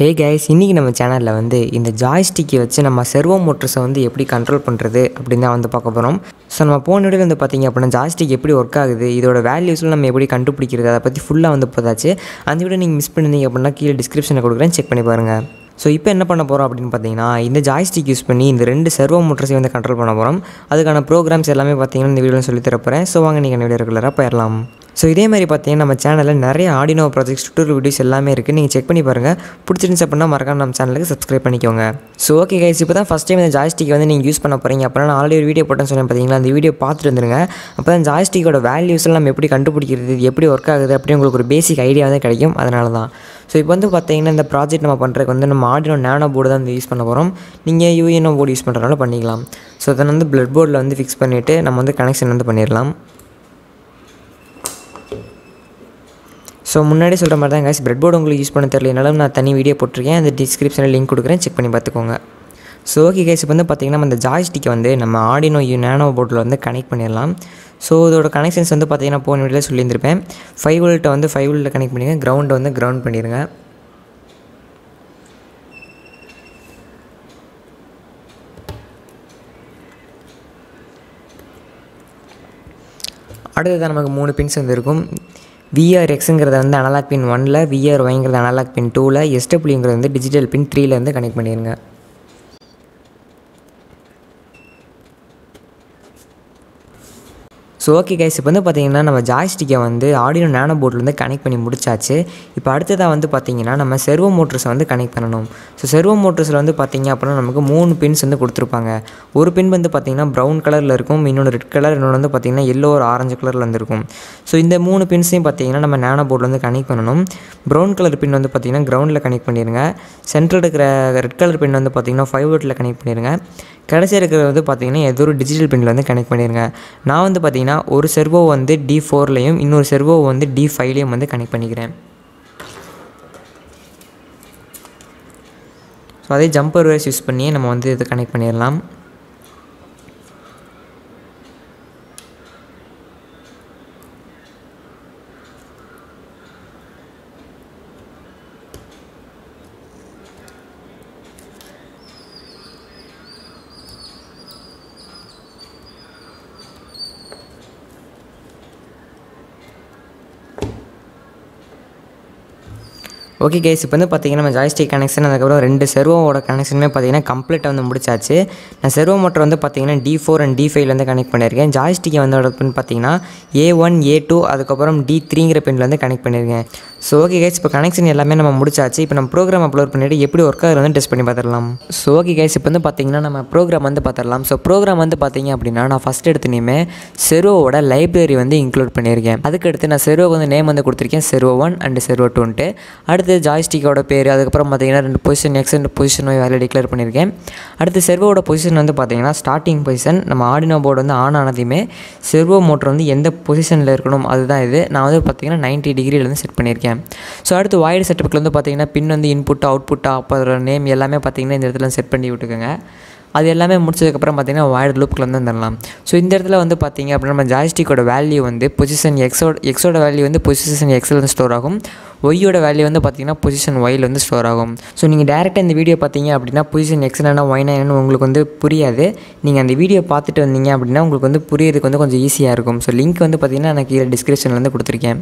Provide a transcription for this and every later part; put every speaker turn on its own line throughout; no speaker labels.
ஹே case இன்றைக்கி நம்ம சேனலில் வந்து இந்த ஜாய்ஸ்டிக்கை வச்சு நம்ம செர்வோ மோட்டர்ஸை வந்து எப்படி கண்ட்ரோல் பண்ணுறது அப்படின்னு தான் வந்து பார்க்க போகிறோம் ஸோ நம்ம போன விட வந்து பார்த்திங்க அப்படின்னா ஜாய்ஸ்டிக் எப்படி ஒர்க் ஆகுது இதோட வேல்யூஸ்லாம் நம்ம எப்படி கண்டுபிடிக்கிறது அதை பற்றி ஃபுல்லாக வந்து போதாச்சு அந்த விட நீங்கள் மிஸ் பண்ணிருந்தீங்க அப்படின்னா கீழே டிஸ்கிரிப்ஷனில் கொடுக்குறேன் செக் பண்ணி பாருங்கள் ஸோ இப்போ என்ன பண்ண போகிறோம் அப்படின்னு பார்த்தீங்கன்னா இந்த ஜாய்ஸ்டிக் யூஸ் பண்ணி இந்த ரெண்டு செர்வோ மோட்டர்ஸையும் வந்து கண்ட்ரோல் பண்ண போகிறோம் அதுக்கான ப்ரோக்ராம்ஸ் எல்லாமே பார்த்தீங்கன்னா இந்த வீடியோவில் சொல்லி தரப்போகிறேன் ஸோ வாங்க நீங்கள் வீடியோ ரெகுலராக போயிடலாம் ஸோ இதே மாதிரி பார்த்தீங்கன்னா நம்ம சேனலில் நிறைய ஆடினோ ப்ராஜெக்ட்ஸ் டூட்டல் வீடியோஸ் எல்லாமே இருக்குது நீங்கள் செக் பண்ணி பாருங்கள் பிடிச்சிருந்துச்சு அப்படின்னா மறக்காம நம்ம சேனலுக்கு சப்ஸ்கிரைப் பண்ணிக்கோங்க ஸோ ஓகே கைஸ் இப்போ தான் ஃபஸ்ட் டைம் இந்த ஜாய்ஸ்டிக் வந்து நீங்கள் யூஸ் பண்ண போகிறீங்க அப்படின்னா நான் ஆல்ரெடி ஒரு வீடியோ போட்டேன்னு சொன்னேன் பார்த்தீங்களா அந்த வீடியோ பார்த்துட்டு வந்துருங்க அப்போ தான் ஜாய்ஸ்டிக்கோட வேல்யூஸ் நம்ம எப்படி கண்டுபிடிக்கிறது எப்படி ஒர்க் ஆகுது அப்படி உங்களுக்கு ஒரு பேசிக் ஐடியா வந்து கிடைக்கும் அதனால தான் ஸோ இப்போ வந்து பார்த்தீங்கன்னா இந்த ப்ராஜெக்ட் நம்ம பண்ணுறதுக்கு வந்து நம்ம ஆடினோ நேனோ போர்டு தான் வந்து யூஸ் பண்ண போகிறோம் நீங்கள் யூஎன்ஓ போர்டு யூஸ் பண்ணுறதுனால பண்ணிக்கலாம் ஸோ அதை வந்து பிளட் போர்டில் வந்து ஃபிக்ஸ் பண்ணிவிட்டு நம்ம வந்து கனெக்ஷன் வந்து பண்ணிடலாம் ஸோ முன்னாடி சொல்கிற மாதிரி தான் கைஸ் ப்ரெட் போர்டு உங்களுக்கு யூஸ் பண்ண தெரியலனாலும் நான் தனி வீடியோ போட்டிருக்கேன் அந்த டிஸ்கிரிப்ஷனில் லிங்க் கொடுக்குறேன் செக் பண்ணி பார்த்துக்கோங்க ஸோ ஓகே கேஸ் இப்போ வந்து பார்த்திங்கன்னா அந்த ஜாய்ஸ்டிக்கை வந்து நம்ம ஆடினோ யூ நேனோ போர்டில் வந்து கனெக்ட் பண்ணிடலாம் ஸோ இதோட கனெக்ஷன்ஸ் வந்து பார்த்திங்கன்னா போன வீட்டில் சொல்லியிருந்திருப்பேன் ஃபைவ் வோல்ட்டை வந்து ஃபைவ் வோல்ட்டில் கனெக்ட் பண்ணிடுங்க கிரவுண்டை வந்து கிரவுண்ட் பண்ணிடுங்க அடுத்ததான் நமக்கு மூணு பின்ஸ் வந்து இருக்கும் விஆர் எக்ஸுங்கிறத வந்து அனலாக் பின் ஒனில் விஆர் ஒய்ங்கிறது அனலாக் பின் டூவில் எஸ்டபிள்யூங்கிறது வந்து டிஜிட்டல் பின் த்ரீலேருந்து கனெக்ட் பண்ணிடுங்க ஸோ ஓகே கைஸ் இப்போ வந்து பார்த்தீங்கன்னா நம்ம ஜாய்ஸ்டிக்கை வந்து ஆடியோ நேனோ போர்ட்லேருந்து கனெக்ட் பண்ணி முடிச்சாச்சு இப்போ அடுத்ததாக வந்து பார்த்திங்கன்னா நம்ம செர்வோ மோட்டர்ஸை வந்து கனெக்ட் பண்ணணும் ஸோ செர்வோ மோட்டர்ஸில் வந்து பார்த்திங்க அப்படின்னா நமக்கு மூணு பின்ஸ் வந்து கொடுத்துருப்பாங்க ஒரு பின் வந்து பார்த்திங்கன்னா ப்ரௌன் கலரில் இருக்கும் இன்னொன்று ரெட் கலர் இன்னொன்று வந்து பார்த்திங்கன்னா எல்லோ ஒரு ஆரஞ்சு கலரில் வந்துருக்கும் ஸோ இந்த மூணு பின்ஸையும் பார்த்திங்கன்னா நம்ம நேனோ போர்ட்லேருந்து கனெக்ட் பண்ணணும் ப்ரௌன் கலர் பின் வந்து பார்த்திங்கன்னா கிரவுண்டில் கனெக்ட் பண்ணிடுங்க சென்டரில் இருக்கிற ரெட் கலர் பின் வந்து பார்த்திங்கன்னா ஃபைவ் ஓட்டில் கனெக்ட் பண்ணிடுங்க கடைசியாக இருக்கிறது வந்து பார்த்திங்கன்னா ஏதோ ஒரு டிஜிட்டல் பின்னில் வந்து கனெக்ட் பண்ணிடுங்க நான் வந்து பார்த்திங்கன்னா ஒரு செர்வோ வந்து டி ஃபோர்லேயும் இன்னொரு செர்வோ வந்து டி ஃபைவ்லேயும் வந்து கனெக்ட் பண்ணிக்கிறேன் ஸோ அதே ஜம்பர் வேர்ஸ் யூஸ் பண்ணியே நம்ம வந்து இதை கனெக்ட் பண்ணிடலாம் ஓகே கேஸ் இப்போ வந்து பார்த்திங்கன்னா நம்ம ஜாய்ஸ்டிக் கனெக்ஷன் அதுக்கப்புறம் ரெண்டு செர்வோவோட கனெக்ஷனுமே பார்த்தீங்கன்னா கம்ப்ளீட்டாக வந்து முடிச்சாச்சு நான் செர்வோ மோட்டர் வந்து பார்த்தீங்கன்னா டி ஃபோர் அண்ட் டி ஃபைவ்ல வந்து கனெக்ட் பண்ணியிருக்கேன் ஜாய்ஸ்டிக்கை வந்து பார்த்திங்கன்னா ஏ ஒன் ஏ டூ அதுக்கப்புறம் டி த்ரீங்கிற பின்ல வந்து கனெக்ட் பண்ணியிருக்கேன் ஸோ ஓகே கேஸ் இப்போ கனெக்ஷன் எல்லாமே நம்ம முடிச்சாச்சு இப்போ நம்ம ப்ரோக்ராம் அப்லோட் பண்ணிவிட்டு எப்படி ஒர்க் ஆகிற வந்து டெஸ்ட் பண்ணி பார்த்துடலாம் ஸோ ஓகே கேஸ் இப்போ வந்து பார்த்திங்கன்னா நம்ம ப்ரோக்ராம் வந்து பார்த்துடலாம் ஸோ ப்ரோக்ராம் வந்து பார்த்தீங்க அப்படின்னா நான் ஃபஸ்ட் எடுத்துனையுமே செர்வோவோட லைப்ரரி வந்து இன்க்ளூட் பண்ணியிருக்கேன் அதுக்கடுத்து நான் செர்வோக்கு வந்து நேம் வந்து கொடுத்துருக்கேன் செர்வோ ஒன் அண்ட் செர்வோ டூன்ட்டு அடுத்து அடுத்து ஜாய்ஸ்டிக்கோட பேர் அதுக்கப்புறம் பார்த்தீங்கன்னா ரெண்டு பொசிஷன் நெக்ஸ்ட் ரெண்டு பொசிஷன் வேலை டிக்ளேர் பண்ணியிருக்கேன் அடுத்து செர்வோட பொசிஷன் வந்து பார்த்தீங்கன்னா ஸ்டார்டிங் பொசிஷன் நம்ம ஆடினோ போர்டு வந்து ஆன் ஆனதையுமே செர்வோ மோட்டர் வந்து எந்த பொசிஷனில் இருக்கணும் அதுதான் இது நான் வந்து பார்த்தீங்கன்னா நைன்ட்டி டிகிரியிலேருந்து செட் பண்ணியிருக்கேன் ஸோ அடுத்து வாய்டு செட்டப்புக்கு வந்து பார்த்தீங்கன்னா பின் வந்து இன்புட்டு அவுட்புட்டு அப்போ நேம் எல்லாமே பார்த்தீங்கன்னா இந்த இடத்துல செட் பண்ணி விட்டுக்கோங்க அது எல்லாமே முடிச்சதுக்கப்புறம் பார்த்திங்கன்னா வாய்டு லூப்புக்குள்ள வந்து வந்துடலாம் ஸோ இந்த இடத்துல வந்து பார்த்திங்க அப்படின்னா நம்ம ஜாய்ஸ்டிக்கோட வேல்யூ வந்து பொசிஷன் எக்ஸோட எக்ஸோட வேல்யூ வந்து பொசிஷன் எக்ஸில் வந்து ஸ்டோர் ஆகும் ஒய்யோட வேல்யூ வந்து பார்த்திங்கன்னா பொசிஷன் ஒயில் வந்து ஸ்டோர் ஆகும் ஸோ நீங்கள் டேரெக்டாக இந்த வீடியோ பார்த்தீங்க அப்படின்னா பொசிஷன் எக்ஸ்னா ஒய்னா என்னன்னு உங்களுக்கு வந்து புரியாது நீங்கள் அந்த வீடியோ பார்த்துட்டு வந்தீங்க அப்படின்னா உங்களுக்கு வந்து புரியறதுக்கு வந்து கொஞ்சம் ஈஸியாக இருக்கும் ஸோ லிங்க் வந்து பார்த்திங்கன்னா எனக்கு கீழே டிஸ்கிரிப்ஷனில் வந்து கொடுத்துருக்கேன்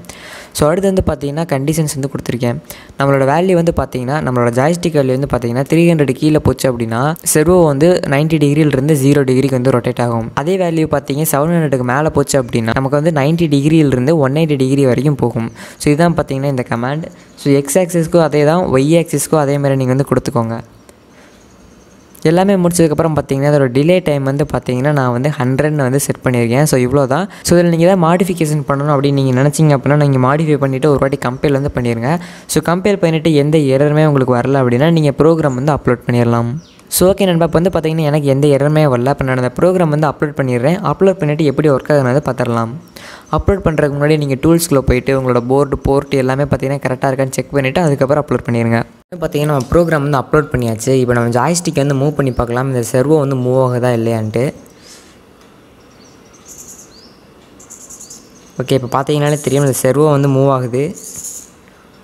ஸோ அடுத்து வந்து பார்த்திங்கன்னா கண்டிஷன்ஸ் வந்து கொடுத்துருக்கேன் நம்மளோட வேல்யூ வந்து பார்த்திங்கன்னா நம்மளோட ஜாய்ஸ்டிக் வேல்யூ வந்து பார்த்திங்கன்னா த்ரீ ஹண்ட்ரட் கீழே போச்சு அப்படின்னா செர்வோ வந்து நைன்ட்டி டிகிரியிலிருந்து ஜீரோ டிகிரிக்கு வந்து ரொட்டேட் ஆகும் அதே வேல்யூ பார்த்திங்க செவன் ஹண்ட்ரடுக்கு மேலே போச்சு அப்படின்னா நமக்கு வந்து நைன்ட்டி டிகிரியிலிருந்து ஒன் எயிட்டி டிகிரி வரைக்கும் போகும் ஸோ இதுதான் பார்த்திங்கன்னா இந்த கமாண்ட் ஸோ எக்ஸ் ஆக்சிஸ்க்கும் அதே தான் ஒய் ஆக்சிஸ்க்கும் அதே மாதிரி நீங்கள் வந்து கொடுத்துக்கோங்க எல்லாமே முடிச்சதுக்கப்புறம் பார்த்தீங்கன்னா அதோட டிலே டைம் வந்து பார்த்தீங்கன்னா நான் வந்து ஹண்ட்ரட்னு வந்து செட் பண்ணியிருக்கேன் ஸோ இவ்வளோ தான் ஸோ இதில் நீங்கள் எதாவது மாடிஃபிகேஷன் பண்ணணும் அப்படின்னு நீங்கள் நினச்சிங்க அப்படின்னா நீங்கள் மாடிஃபை பண்ணிவிட்டு ஒரு வாட்டி கம்பேர் வந்து பண்ணிடுங்க ஸோ கம்பேர் பண்ணிவிட்டு எந்த எரருமே உங்களுக்கு வரல அப்படின்னா நீங்கள் ப்ரோக்ராம் வந்து அப்லோட் பண்ணிடலாம் ஸோ ஓகே நண்பா இப்போ வந்து பார்த்தீங்கன்னா எனக்கு எந்த இரமே வரல இப்போ நான் அந்த ப்ரோக்ராம் வந்து அப்லோட் பண்ணிடுறேன் அப்லோட் பண்ணிவிட்டு எப்படி ஒர்க் வந்து பார்த்துடலாம் அப்லோட் பண்ணுறதுக்கு முன்னாடி நீங்கள் டூல்ஸ்க்குள்ளே போயிட்டு உங்களோட போர்டு போர்ட்டு எல்லாமே பார்த்தீங்கன்னா கரெக்டாக இருக்கான்னு செக் பண்ணிவிட்டு அதுக்கப்புறம் அப்லோட் பண்ணிடுங்க பார்த்தீங்கன்னா நம்ம ப்ரோக்ராம் வந்து அப்லோட் பண்ணியாச்சு இப்போ நம்ம ஜாய்ஸ்டிக் வந்து மூவ் பண்ணி பார்க்கலாம் இந்த செர்வோ வந்து மூவ் ஆகுதா இல்லையான்ட்டு ஓகே இப்போ பார்த்தீங்கனாலே தெரியும் இந்த செர்வோ வந்து மூவ் ஆகுது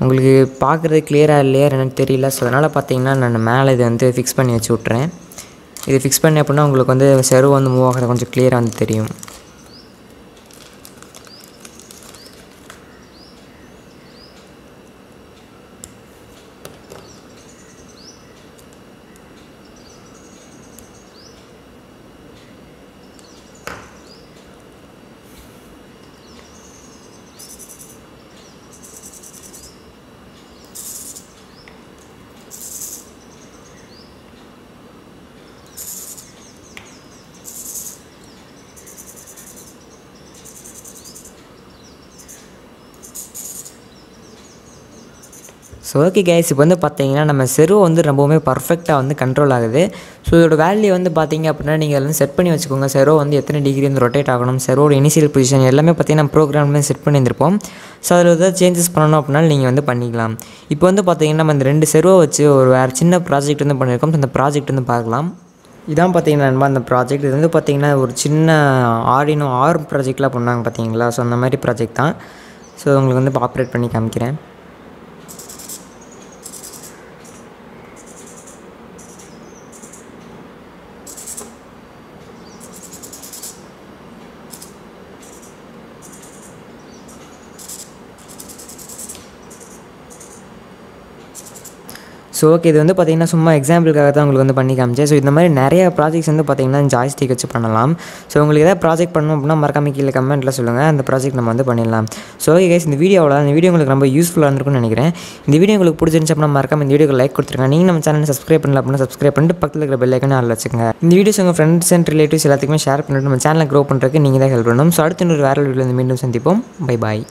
உங்களுக்கு பார்க்குறது கிளியராக இல்லையா என்னென்னு தெரியல ஸோ அதனால் பார்த்தீங்கன்னா நான் மேலே இதை வந்து ஃபிக்ஸ் பண்ணி வச்சு விட்றேன் இது ஃபிக்ஸ் பண்ணி அப்படின்னா உங்களுக்கு வந்து செர்வோ வந்து மூவ் ஆகிறது கொஞ்சம் கிளியராக வந்து தெரியும் ஸோ ஓகே கேஸ் இப்போ வந்து பார்த்தீங்கன்னா நம்ம செருவை வந்து ரொம்பவுமே பர்ஃபெக்டாக வந்து கண்ட்ரோல் ஆகுது ஸோ இதோட வேல்யூ வந்து பார்த்தீங்க அப்படின்னா நீங்கள் வந்து செட் பண்ணி வச்சுக்கோங்க செரோ வந்து எத்தனை டிகிரி வந்து ரொட்டேட் ஆகணும் செரோட இனிஷியல் பொசிஷன் எல்லாமே பார்த்தீங்கன்னா ப்ரோக்ராம் செட் பண்ணியிருந்திருப்போம் ஸோ அதில் ஏதாவது சேஞ்சஸ் பண்ணணும் அப்படின்னா நீங்கள் வந்து பண்ணிக்கலாம் இப்போ வந்து பார்த்தீங்கன்னா நம்ம இந்த ரெண்டு செருவை வச்சு ஒரு வேறு சின்ன ப்ராஜெக்ட் வந்து பண்ணியிருக்கோம் அந்த ப்ராஜெக்ட் வந்து பார்க்கலாம் இதான் பார்த்தீங்கன்னா நண்பா அந்த ப்ராஜெக்ட் இது வந்து பார்த்திங்கன்னா ஒரு சின்ன ஆடினோ ஆர் ப்ராஜெக்ட்லாம் பண்ணாங்க பார்த்தீங்களா ஸோ அந்த மாதிரி ப்ராஜெக்ட் தான் ஸோ உங்களுக்கு வந்து ஆப்ரேட் பண்ணி காமிக்கிறேன் ஸோ ஓகே இது வந்து பார்த்திங்கன்னா சும்மா எக்ஸாம்பிளுக்காக தான் உங்களுக்கு வந்து பண்ணி காமிச்சேன் ஸோ இந்த மாதிரி நிறைய ப்ராஜெக்ட்ஸ் வந்து பார்த்திங்கன்னா ஜாய்ஸ்டிக் வச்சு பண்ணலாம் ஸோ உங்களுக்கு எதாவது ப்ராஜெக்ட் பண்ணணும் அப்படின்னா மறக்காம கீழே கமெண்ட்டில் சொல்லுங்கள் அந்த ப்ராஜெக்ட் நம்ம வந்து பண்ணிடலாம் ஸோ ஓகே கைஸ் இந்த வீடியோவில் இந்த வீடியோ உங்களுக்கு ரொம்ப யூஸ்ஃபுல்லாக இருந்திருக்கும்னு நினைக்கிறேன் இந்த வீடியோ உங்களுக்கு பிடிச்சிருந்துச்சு அப்படின்னா மறக்காம இந்த வீடியோக்கு லைக் கொடுத்துருங்க நீங்கள் நம்ம சேனல் சப்ஸ்கிரைப் பண்ணல அப்படின்னா சப்ஸ்கிரைப் பண்ணிட்டு பக்கத்தில் இருக்கிற பெல்லைக்கான ஆள் வச்சுங்க இந்த வீடியோஸ் உங்கள் ஃப்ரெண்ட்ஸ் அண்ட் ரிலேட்டிவ்ஸ் எல்லாத்துக்குமே ஷேர் பண்ணிட்டு நம்ம சேனலில் க்ரோ பண்ணுறதுக்கு நீங்கள் தான் ஹெல்ப் பண்ணணும் ஸோ அடுத்த இன்னொரு வேறு வந்து மீண்டும் சந்திப்போம் பை பாய்